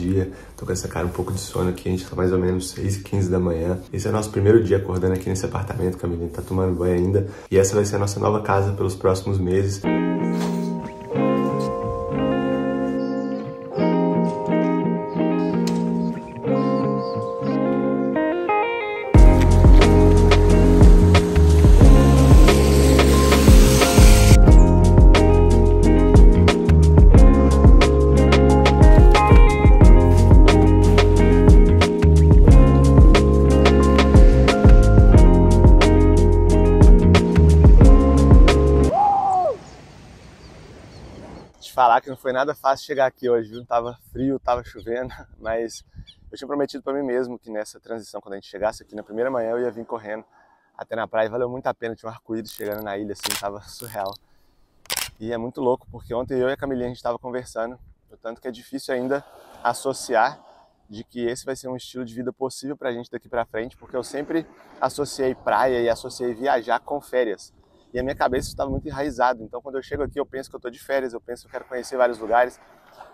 dia. Tô com essa cara um pouco de sono aqui, a gente tá mais ou menos 6 e 15 da manhã. Esse é o nosso primeiro dia acordando aqui nesse apartamento, que a menina tá tomando banho ainda. E essa vai ser a nossa nova casa pelos próximos meses. Música foi nada fácil chegar aqui hoje, viu? Tava frio, tava chovendo, mas eu tinha prometido para mim mesmo que nessa transição, quando a gente chegasse aqui na primeira manhã, eu ia vir correndo até na praia. Valeu muito a pena, tinha um arco-íris chegando na ilha, assim, tava surreal. E é muito louco, porque ontem eu e a Camilinha a gente estava conversando, o tanto que é difícil ainda associar de que esse vai ser um estilo de vida possível para a gente daqui para frente, porque eu sempre associei praia e associei viajar com férias. E a minha cabeça estava muito enraizada. Então, quando eu chego aqui, eu penso que eu estou de férias, eu penso que eu quero conhecer vários lugares.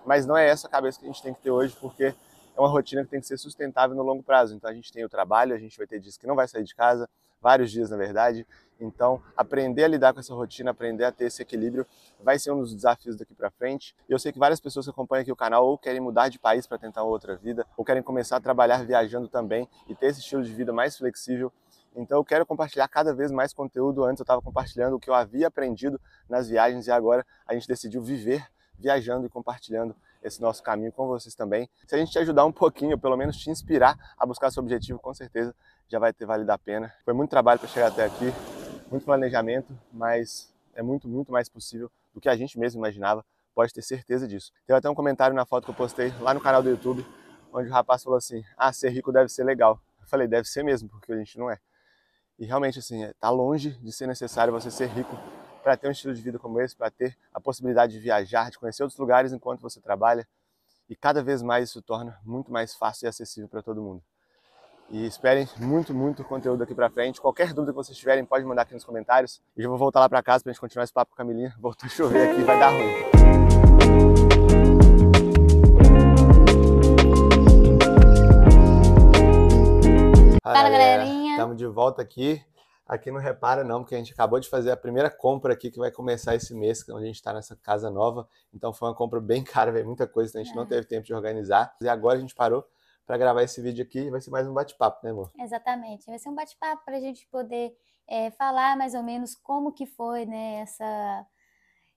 Mas não é essa a cabeça que a gente tem que ter hoje, porque é uma rotina que tem que ser sustentável no longo prazo. Então, a gente tem o trabalho, a gente vai ter dias que não vai sair de casa, vários dias, na verdade. Então, aprender a lidar com essa rotina, aprender a ter esse equilíbrio, vai ser um dos desafios daqui para frente. E eu sei que várias pessoas que acompanham aqui o canal ou querem mudar de país para tentar outra vida, ou querem começar a trabalhar viajando também e ter esse estilo de vida mais flexível então eu quero compartilhar cada vez mais conteúdo. Antes eu estava compartilhando o que eu havia aprendido nas viagens e agora a gente decidiu viver viajando e compartilhando esse nosso caminho com vocês também. Se a gente te ajudar um pouquinho, ou pelo menos te inspirar a buscar seu objetivo, com certeza já vai ter valido a pena. Foi muito trabalho para chegar até aqui, muito planejamento, mas é muito, muito mais possível do que a gente mesmo imaginava. Pode ter certeza disso. Teve até um comentário na foto que eu postei lá no canal do YouTube, onde o rapaz falou assim: Ah, ser rico deve ser legal. Eu falei: Deve ser mesmo, porque a gente não é. E realmente, assim, está é, longe de ser necessário você ser rico para ter um estilo de vida como esse, para ter a possibilidade de viajar, de conhecer outros lugares enquanto você trabalha. E cada vez mais isso torna muito mais fácil e acessível para todo mundo. E esperem muito, muito conteúdo aqui para frente. Qualquer dúvida que vocês tiverem, pode mandar aqui nos comentários. E eu vou voltar lá para casa para gente continuar esse papo com a Camilinha. Voltou a chover aqui, vai dar ruim. Fala, galerinha! Estamos de volta aqui. Aqui não repara não, porque a gente acabou de fazer a primeira compra aqui que vai começar esse mês, é onde a gente está nessa casa nova. Então foi uma compra bem cara, veio muita coisa, então a gente é. não teve tempo de organizar. E agora a gente parou para gravar esse vídeo aqui. Vai ser mais um bate-papo, né, amor? Exatamente. Vai ser um bate-papo para a gente poder é, falar mais ou menos como que foi né, essa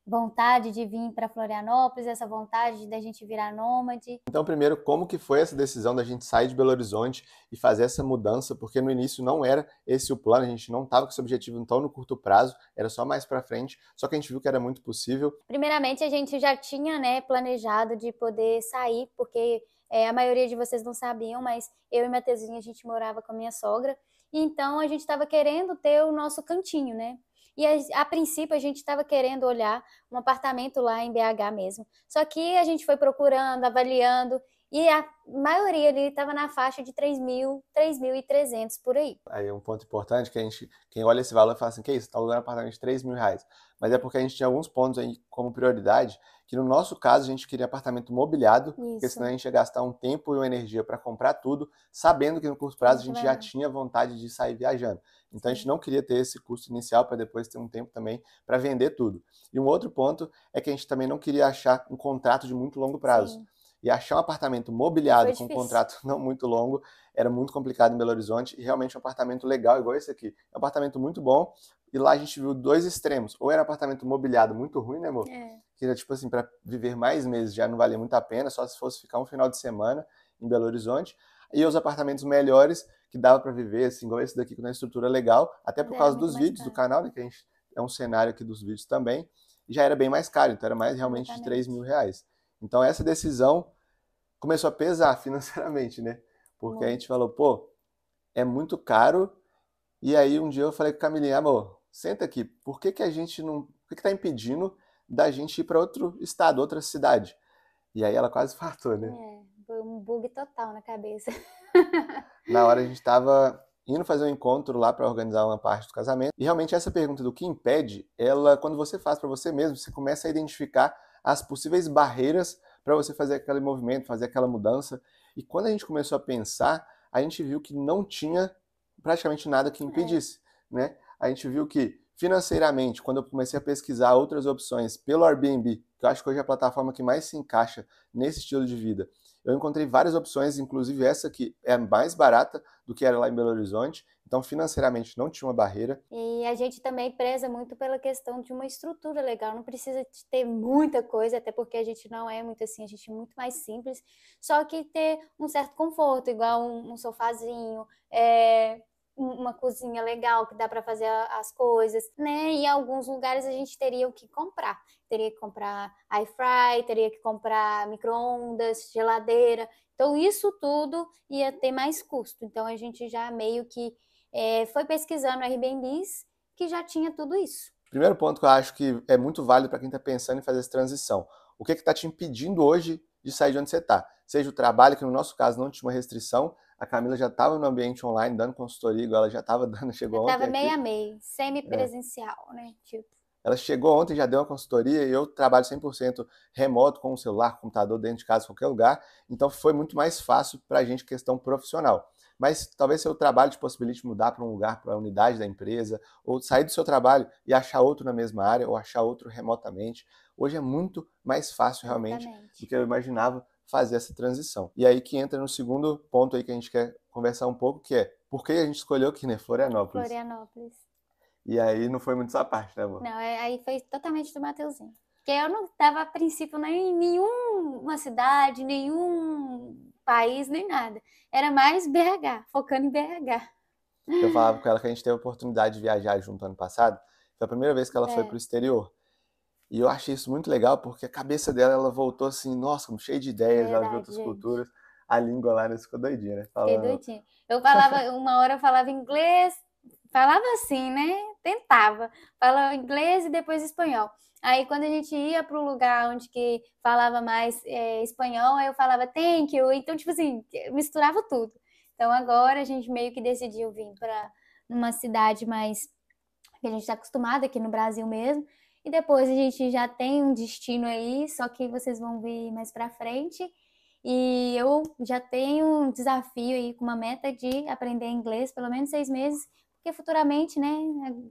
vontade de vir para Florianópolis, essa vontade da gente virar nômade. Então, primeiro, como que foi essa decisão da gente sair de Belo Horizonte e fazer essa mudança? Porque no início não era esse o plano, a gente não estava com esse objetivo tão no curto prazo, era só mais para frente, só que a gente viu que era muito possível. Primeiramente, a gente já tinha né, planejado de poder sair, porque é, a maioria de vocês não sabiam, mas eu e Mateuzinho, a gente morava com a minha sogra, então a gente estava querendo ter o nosso cantinho, né? E a, a princípio a gente estava querendo olhar um apartamento lá em BH mesmo. Só que a gente foi procurando, avaliando e a maioria ali estava na faixa de 3 mil, 3.300 por aí. Aí é um ponto importante que a gente, quem olha esse valor fala assim, que isso, tá alugando um apartamento de 3 mil reais mas é porque a gente tinha alguns pontos aí como prioridade, que no nosso caso a gente queria apartamento mobiliado, Isso. porque senão a gente ia gastar um tempo e uma energia para comprar tudo, sabendo que no curto prazo a gente já tinha vontade de sair viajando. Então a gente não queria ter esse custo inicial para depois ter um tempo também para vender tudo. E um outro ponto é que a gente também não queria achar um contrato de muito longo prazo. Sim e achar um apartamento mobiliado com um contrato não muito longo era muito complicado em Belo Horizonte e realmente um apartamento legal igual esse aqui. É um apartamento muito bom e lá a gente viu dois extremos. Ou era um apartamento mobiliado muito ruim, né, amor? É. Que era tipo assim, para viver mais meses já não valia muito a pena, só se fosse ficar um final de semana em Belo Horizonte. E os apartamentos melhores que dava para viver, assim, igual esse daqui com uma estrutura legal, até por é, causa dos vídeos caro. do canal, né, que a gente é um cenário aqui dos vídeos também, já era bem mais caro, então era mais realmente Exatamente. de 3 mil reais. Então essa decisão começou a pesar financeiramente, né? Porque a hum. gente falou, pô, é muito caro. E aí um dia eu falei com o Camilinha, amor, senta aqui, por que, que a gente não. O que, que tá impedindo da gente ir para outro estado, outra cidade? E aí ela quase fartou, né? É, foi um bug total na cabeça. na hora a gente estava indo fazer um encontro lá para organizar uma parte do casamento. E realmente essa pergunta do que impede, ela quando você faz para você mesmo, você começa a identificar as possíveis barreiras para você fazer aquele movimento, fazer aquela mudança. E quando a gente começou a pensar, a gente viu que não tinha praticamente nada que é. impedisse, é. né? A gente viu que financeiramente, quando eu comecei a pesquisar outras opções pelo Airbnb, que eu acho que hoje é a plataforma que mais se encaixa nesse estilo de vida, eu encontrei várias opções, inclusive essa que é mais barata do que era lá em Belo Horizonte, então financeiramente não tinha uma barreira. E a gente também preza muito pela questão de uma estrutura legal, não precisa ter muita coisa, até porque a gente não é muito assim, a gente é muito mais simples, só que ter um certo conforto, igual um, um sofazinho, é, uma cozinha legal que dá para fazer as coisas, né? E em alguns lugares a gente teria o que comprar. Teria que comprar air fry, teria que comprar micro-ondas, geladeira. Então, isso tudo ia ter mais custo. Então, a gente já meio que é, foi pesquisando Airbnbs que já tinha tudo isso. Primeiro ponto que eu acho que é muito válido para quem está pensando em fazer essa transição. O que é está te impedindo hoje de sair de onde você está? Seja o trabalho, que no nosso caso não tinha uma restrição, a Camila já estava no ambiente online, dando consultoria, ela já estava dando, chegou eu ontem. Estava meio a meio, semi-presencial, é. né? Tipo. Ela chegou ontem, já deu uma consultoria e eu trabalho 100% remoto, com o celular, computador, dentro de casa, qualquer lugar. Então foi muito mais fácil para a gente questão profissional. Mas talvez seu trabalho te possibilite mudar para um lugar, para a unidade da empresa, ou sair do seu trabalho e achar outro na mesma área, ou achar outro remotamente. Hoje é muito mais fácil realmente Exatamente. do que eu imaginava fazer essa transição. E aí que entra no segundo ponto aí que a gente quer conversar um pouco, que é por que a gente escolheu aqui, né? Florianópolis. Florianópolis. E aí não foi muito sua parte, né, amor? Não, é, aí foi totalmente do Mateuzinho. Porque eu não estava a princípio nem em nenhuma cidade, nenhum país, nem nada. Era mais BH, focando em BH. Eu falava com ela que a gente teve a oportunidade de viajar junto ano passado. Foi a primeira vez que ela é. foi para o exterior. E eu achei isso muito legal, porque a cabeça dela, ela voltou assim, nossa, cheia de ideias, Verdade, ela viu outras gente. culturas. A língua lá, né, ficou doidinha, né? Falando... Fiquei doidinha. Eu falava, uma hora eu falava inglês, falava assim, né? Tentava. Falava inglês e depois espanhol. Aí quando a gente ia para o lugar onde que falava mais é, espanhol, aí eu falava thank you. Então, tipo assim, misturava tudo. Então agora a gente meio que decidiu vir para uma cidade mais que a gente está acostumado aqui no Brasil mesmo, e depois a gente já tem um destino aí, só que vocês vão ver mais para frente. E eu já tenho um desafio aí com uma meta de aprender inglês pelo menos seis meses, porque futuramente, né?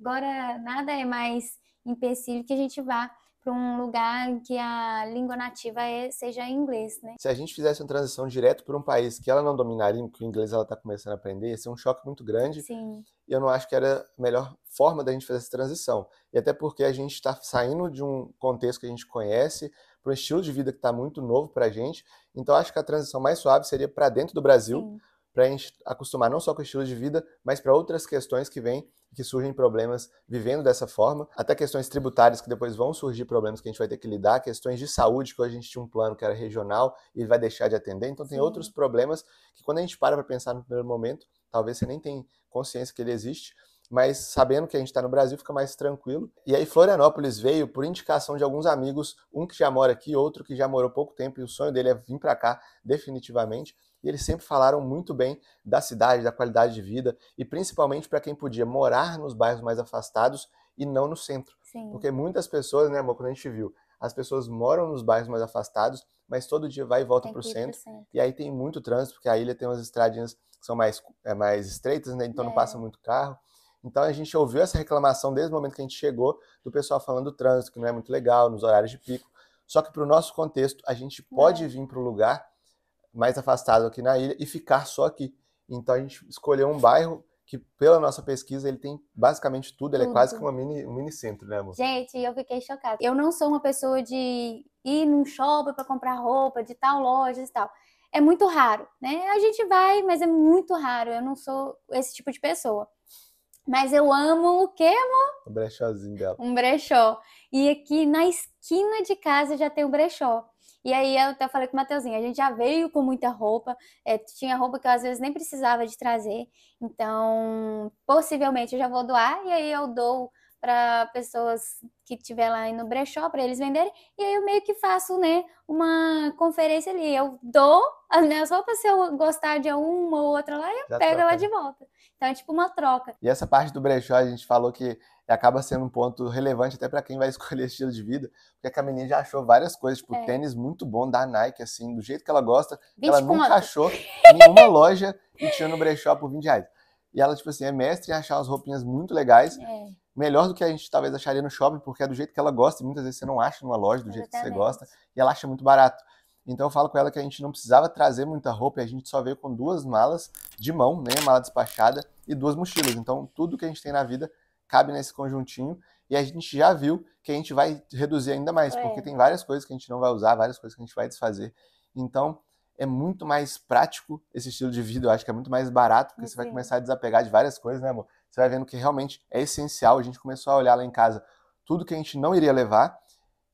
Agora nada é mais empecilho que a gente vá para um lugar que a língua nativa é, seja inglês, né? Se a gente fizesse uma transição direto para um país que ela não dominaria, que o inglês ela está começando a aprender, ia ser um choque muito grande. Sim. E eu não acho que era a melhor forma da gente fazer essa transição. E até porque a gente está saindo de um contexto que a gente conhece para um estilo de vida que está muito novo para a gente. Então acho que a transição mais suave seria para dentro do Brasil, para a gente acostumar não só com o estilo de vida, mas para outras questões que vêm que surgem problemas vivendo dessa forma, até questões tributárias que depois vão surgir problemas que a gente vai ter que lidar, questões de saúde que hoje a gente tinha um plano que era regional e vai deixar de atender. Então tem Sim. outros problemas que quando a gente para para pensar no primeiro momento, talvez você nem tenha consciência que ele existe, mas sabendo que a gente está no Brasil fica mais tranquilo. E aí Florianópolis veio por indicação de alguns amigos, um que já mora aqui, outro que já morou pouco tempo e o sonho dele é vir para cá definitivamente. E eles sempre falaram muito bem da cidade, da qualidade de vida e principalmente para quem podia morar nos bairros mais afastados e não no centro. Sim. Porque muitas pessoas, né, amor, quando a gente viu, as pessoas moram nos bairros mais afastados, mas todo dia vai e volta para o centro, centro, E aí tem muito trânsito, porque a ilha tem umas estradinhas que são mais, é, mais estreitas, né? Então é. não passa é. muito carro. Então a gente ouviu essa reclamação desde o momento que a gente chegou, do pessoal falando do trânsito, que não é muito legal, nos horários de pico. Só que para o nosso contexto, a gente pode é. vir para o lugar mais afastado aqui na ilha e ficar só aqui. Então a gente escolheu um bairro que, pela nossa pesquisa, ele tem basicamente tudo, ele é quase que uma mini, um mini centro, né, amor? Gente, eu fiquei chocada. Eu não sou uma pessoa de ir num shopping para comprar roupa, de tal lojas e tal. É muito raro, né? A gente vai, mas é muito raro. Eu não sou esse tipo de pessoa. Mas eu amo o quê, amor? Um brechózinho dela. Um brechó. E aqui na esquina de casa já tem um brechó. E aí eu até falei com o Mateuzinho, a gente já veio com muita roupa, é, tinha roupa que eu às vezes nem precisava de trazer. Então, possivelmente eu já vou doar e aí eu dou para pessoas que tiver lá no brechó para eles venderem. E aí eu meio que faço, né, uma conferência ali. Eu dou as minhas roupas, se eu gostar de uma ou outra lá, eu já pego ela de né? volta. Então é tipo uma troca. E essa parte do brechó, a gente falou que acaba sendo um ponto relevante até para quem vai escolher estilo de vida, porque a menina já achou várias coisas, tipo é. tênis muito bom da Nike, assim, do jeito que ela gosta, ela nunca achou em nenhuma loja e tinha no brechó por 20 reais. E ela, tipo assim, é mestre em achar umas roupinhas muito legais, é. melhor do que a gente talvez acharia no shopping, porque é do jeito que ela gosta, e muitas vezes você não acha numa loja do Exatamente. jeito que você gosta, e ela acha muito barato. Então eu falo com ela que a gente não precisava trazer muita roupa e a gente só veio com duas malas de mão, nem né, a mala despachada, e duas mochilas. Então tudo que a gente tem na vida cabe nesse conjuntinho e a gente já viu que a gente vai reduzir ainda mais, é. porque tem várias coisas que a gente não vai usar, várias coisas que a gente vai desfazer. Então é muito mais prático esse estilo de vida, eu acho que é muito mais barato, porque Sim. você vai começar a desapegar de várias coisas, né, amor? Você vai vendo que realmente é essencial. A gente começou a olhar lá em casa tudo que a gente não iria levar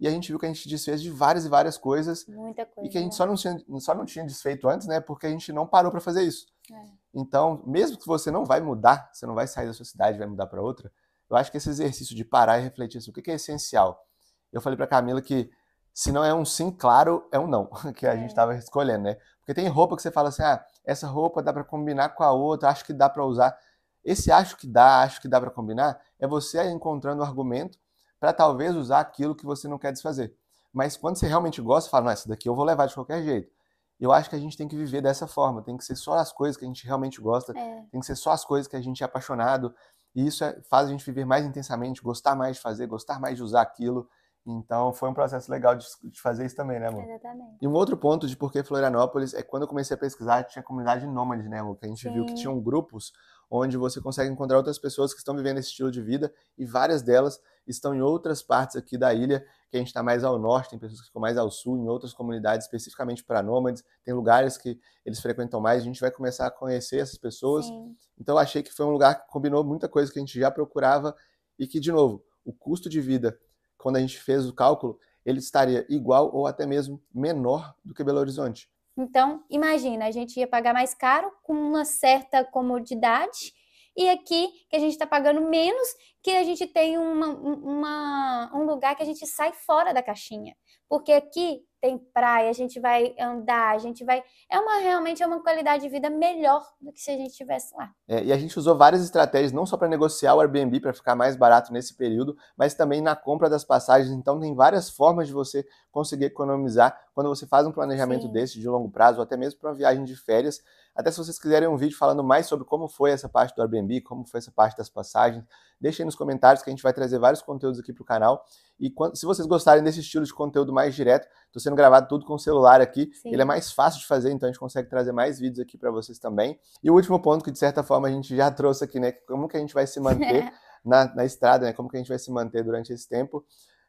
e a gente viu que a gente desfez de várias e várias coisas. Muita coisa. E que a gente só, não tinha, só não tinha desfeito antes, né? Porque a gente não parou para fazer isso. É. Então, mesmo que você não vai mudar, você não vai sair da sua cidade, vai mudar para outra, eu acho que esse exercício de parar e refletir assim, o que é essencial? Eu falei para Camila que se não é um sim claro, é um não, que a é. gente estava escolhendo, né? Porque tem roupa que você fala assim, ah, essa roupa dá para combinar com a outra, acho que dá para usar. Esse acho que dá, acho que dá para combinar, é você encontrando o argumento para talvez usar aquilo que você não quer desfazer. Mas quando você realmente gosta, fala, não, essa daqui eu vou levar de qualquer jeito. Eu acho que a gente tem que viver dessa forma, tem que ser só as coisas que a gente realmente gosta, é. tem que ser só as coisas que a gente é apaixonado, e isso é, faz a gente viver mais intensamente, gostar mais de fazer, gostar mais de usar aquilo. Então foi um processo legal de, de fazer isso também, né, amor? Exatamente. E um outro ponto de por que Florianópolis é quando eu comecei a pesquisar, tinha comunidade nômade, né, amor? Que a gente Sim. viu que tinham grupos onde você consegue encontrar outras pessoas que estão vivendo esse estilo de vida e várias delas estão em outras partes aqui da ilha, que a gente está mais ao norte, tem pessoas que ficam mais ao sul, em outras comunidades especificamente para nômades, tem lugares que eles frequentam mais, a gente vai começar a conhecer essas pessoas. Sim. Então achei que foi um lugar que combinou muita coisa que a gente já procurava e que, de novo, o custo de vida, quando a gente fez o cálculo, ele estaria igual ou até mesmo menor do que Belo Horizonte. Então, imagina, a gente ia pagar mais caro com uma certa comodidade e aqui que a gente está pagando menos, que a gente tem uma, uma, um lugar que a gente sai fora da caixinha. Porque aqui tem praia, a gente vai andar, a gente vai. É uma realmente é uma qualidade de vida melhor do que se a gente estivesse lá. É, e a gente usou várias estratégias, não só para negociar o Airbnb para ficar mais barato nesse período, mas também na compra das passagens. Então tem várias formas de você conseguir economizar quando você faz um planejamento Sim. desse de longo prazo, ou até mesmo para uma viagem de férias. Até se vocês quiserem um vídeo falando mais sobre como foi essa parte do Airbnb, como foi essa parte das passagens, deixem nos comentários que a gente vai trazer vários conteúdos aqui para o canal. E quando, se vocês gostarem desse estilo de conteúdo mais direto, estou sendo gravado tudo com o celular aqui. Sim. Ele é mais fácil de fazer, então a gente consegue trazer mais vídeos aqui para vocês também. E o último ponto que, de certa forma, a gente já trouxe aqui, né? Como que a gente vai se manter na, na estrada, né? Como que a gente vai se manter durante esse tempo.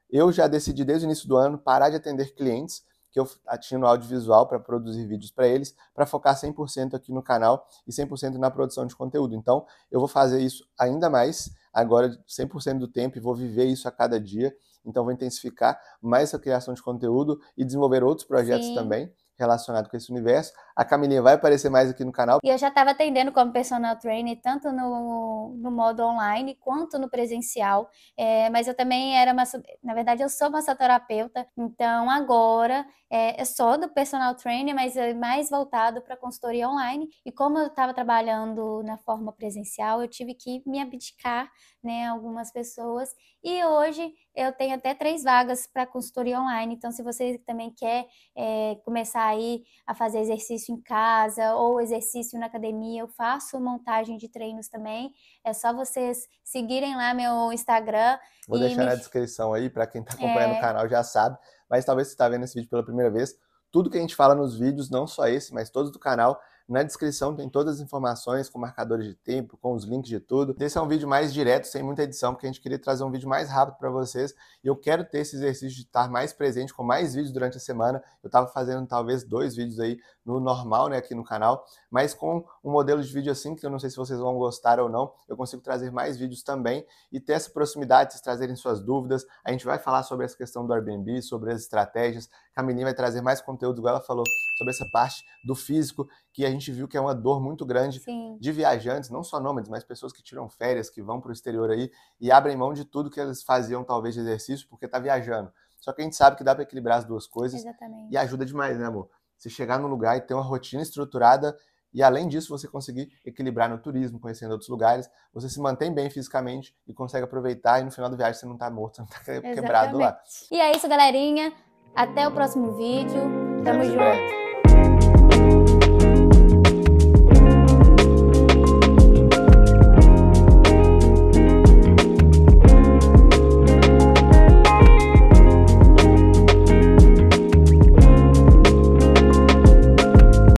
Eu já decidi desde o início do ano parar de atender clientes que eu atino audiovisual para produzir vídeos para eles, para focar 100% aqui no canal e 100% na produção de conteúdo. Então, eu vou fazer isso ainda mais agora 100% do tempo e vou viver isso a cada dia. Então, vou intensificar mais a criação de conteúdo e desenvolver outros projetos Sim. também relacionado com esse universo. A Camilinha vai aparecer mais aqui no canal. E eu já estava atendendo como personal trainer, tanto no, no modo online quanto no presencial. É, mas eu também era, na verdade, eu sou massoterapeuta. Então, agora, é, só do personal trainer, mas é mais voltado para consultoria online. E como eu estava trabalhando na forma presencial, eu tive que me abdicar, né, algumas pessoas. E hoje eu tenho até três vagas para consultoria online. Então, se você também quer é, começar aí a fazer exercício em casa ou exercício na academia, eu faço montagem de treinos também. É só vocês seguirem lá meu Instagram. Vou deixar me... na descrição aí para quem está é. acompanhando é... o canal já sabe. Mas talvez você está vendo esse vídeo pela primeira vez. Tudo que a gente fala nos vídeos, não só esse, mas todos do canal, na descrição tem todas as informações com marcadores de tempo, com os links de tudo. Esse é um vídeo mais direto, sem muita edição, porque a gente queria trazer um vídeo mais rápido para vocês. E eu quero ter esse exercício de estar mais presente com mais vídeos durante a semana. Eu estava fazendo talvez dois vídeos aí no normal, né, aqui no canal, mas com um modelo de vídeo assim, que eu não sei se vocês vão gostar ou não, eu consigo trazer mais vídeos também e ter essa proximidade, vocês trazerem suas dúvidas. A gente vai falar sobre essa questão do Airbnb, sobre as estratégias a menina vai trazer mais conteúdo, igual ela falou, sobre essa parte do físico, que a gente viu que é uma dor muito grande Sim. de viajantes, não só nômades, mas pessoas que tiram férias, que vão para o exterior aí e abrem mão de tudo que elas faziam, talvez, de exercício, porque está viajando. Só que a gente sabe que dá para equilibrar as duas coisas. Exatamente. E ajuda demais, né, amor? Você chegar num lugar e ter uma rotina estruturada e além disso, você conseguir equilibrar no turismo, conhecendo outros lugares, você se mantém bem fisicamente e consegue aproveitar. E no final da viagem você não está morto, você não está quebrado lá. E é isso, galerinha. Até o próximo vídeo. Tamo junto.